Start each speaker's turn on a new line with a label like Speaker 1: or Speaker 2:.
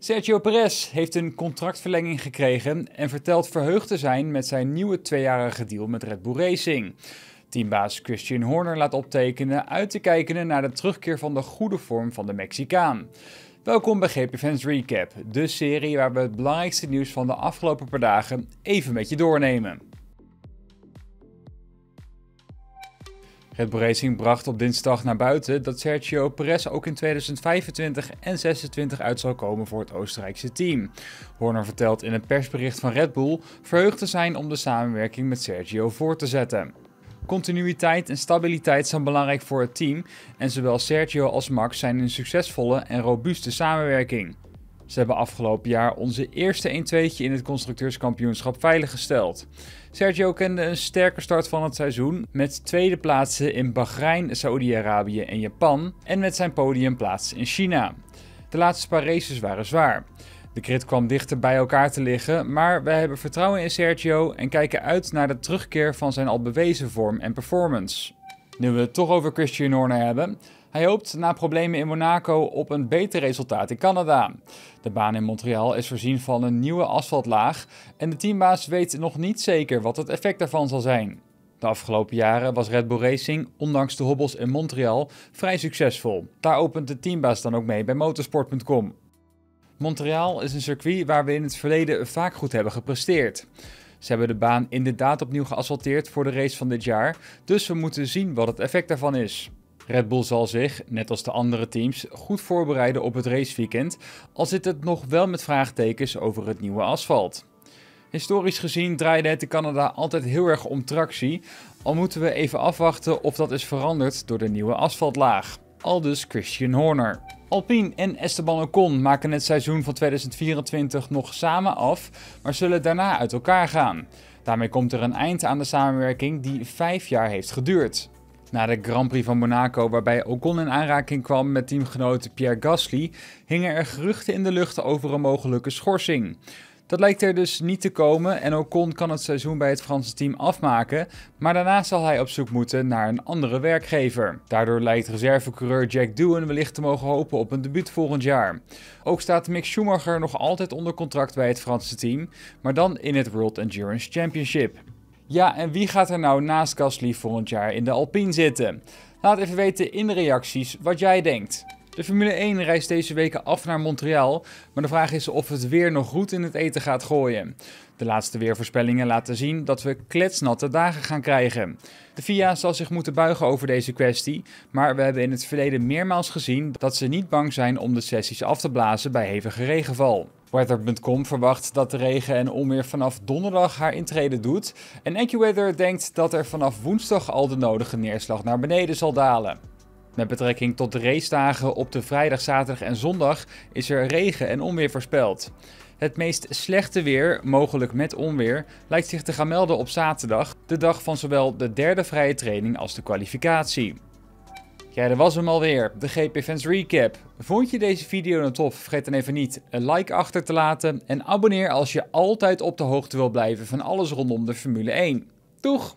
Speaker 1: Sergio Perez heeft een contractverlenging gekregen en vertelt verheugd te zijn met zijn nieuwe tweejarige deal met Red Bull Racing. Teambaas Christian Horner laat optekenen uit te kijken naar de terugkeer van de goede vorm van de Mexicaan. Welkom bij GP Fans Recap, de serie waar we het belangrijkste nieuws van de afgelopen paar dagen even met je doornemen. Het Bracing bracht op dinsdag naar buiten dat Sergio Perez ook in 2025 en 2026 uit zal komen voor het Oostenrijkse team. Horner vertelt in een persbericht van Red Bull verheugd te zijn om de samenwerking met Sergio voor te zetten. Continuïteit en stabiliteit zijn belangrijk voor het team en zowel Sergio als Max zijn een succesvolle en robuuste samenwerking. Ze hebben afgelopen jaar onze eerste 1-2'tje in het constructeurskampioenschap veiliggesteld. Sergio kende een sterke start van het seizoen met tweede plaatsen in Bahrein, Saoedi-Arabië en Japan en met zijn podiumplaats in China. De laatste paar races waren zwaar. De crit kwam dichter bij elkaar te liggen, maar wij hebben vertrouwen in Sergio en kijken uit naar de terugkeer van zijn al bewezen vorm en performance. Nu we het toch over Christian Horner hebben. Hij hoopt na problemen in Monaco op een beter resultaat in Canada. De baan in Montreal is voorzien van een nieuwe asfaltlaag en de teambaas weet nog niet zeker wat het effect daarvan zal zijn. De afgelopen jaren was Red Bull Racing, ondanks de hobbels in Montreal, vrij succesvol. Daar opent de teambaas dan ook mee bij motorsport.com. Montreal is een circuit waar we in het verleden vaak goed hebben gepresteerd. Ze hebben de baan inderdaad opnieuw geasfalteerd voor de race van dit jaar, dus we moeten zien wat het effect daarvan is. Red Bull zal zich, net als de andere teams, goed voorbereiden op het raceweekend, al zit het nog wel met vraagtekens over het nieuwe asfalt. Historisch gezien draaide het in Canada altijd heel erg om tractie, al moeten we even afwachten of dat is veranderd door de nieuwe asfaltlaag. Aldus Christian Horner. Alpine en Esteban Ocon maken het seizoen van 2024 nog samen af, maar zullen daarna uit elkaar gaan. Daarmee komt er een eind aan de samenwerking die vijf jaar heeft geduurd. Na de Grand Prix van Monaco, waarbij Ocon in aanraking kwam met teamgenoot Pierre Gasly, hingen er geruchten in de lucht over een mogelijke schorsing. Dat lijkt er dus niet te komen en Ocon kan het seizoen bij het Franse team afmaken, maar daarna zal hij op zoek moeten naar een andere werkgever. Daardoor lijkt reservecoureur Jack Doohan wellicht te mogen hopen op een debuut volgend jaar. Ook staat Mick Schumacher nog altijd onder contract bij het Franse team, maar dan in het World Endurance Championship. Ja, en wie gaat er nou naast Gasly volgend jaar in de Alpine zitten? Laat even weten in de reacties wat jij denkt. De Formule 1 reist deze weken af naar Montreal, maar de vraag is of het weer nog goed in het eten gaat gooien. De laatste weervoorspellingen laten zien dat we kletsnatte dagen gaan krijgen. De FIA zal zich moeten buigen over deze kwestie, maar we hebben in het verleden meermaals gezien dat ze niet bang zijn om de sessies af te blazen bij hevige regenval. Weather.com verwacht dat de regen en onweer vanaf donderdag haar intrede doet en AccuWeather denkt dat er vanaf woensdag al de nodige neerslag naar beneden zal dalen. Met betrekking tot de racedagen op de vrijdag, zaterdag en zondag is er regen en onweer voorspeld. Het meest slechte weer, mogelijk met onweer, lijkt zich te gaan melden op zaterdag, de dag van zowel de derde vrije training als de kwalificatie. Ja, dat was hem alweer, de GP Fans Recap. Vond je deze video nou tof? Vergeet dan even niet een like achter te laten en abonneer als je altijd op de hoogte wil blijven van alles rondom de Formule 1. Doeg!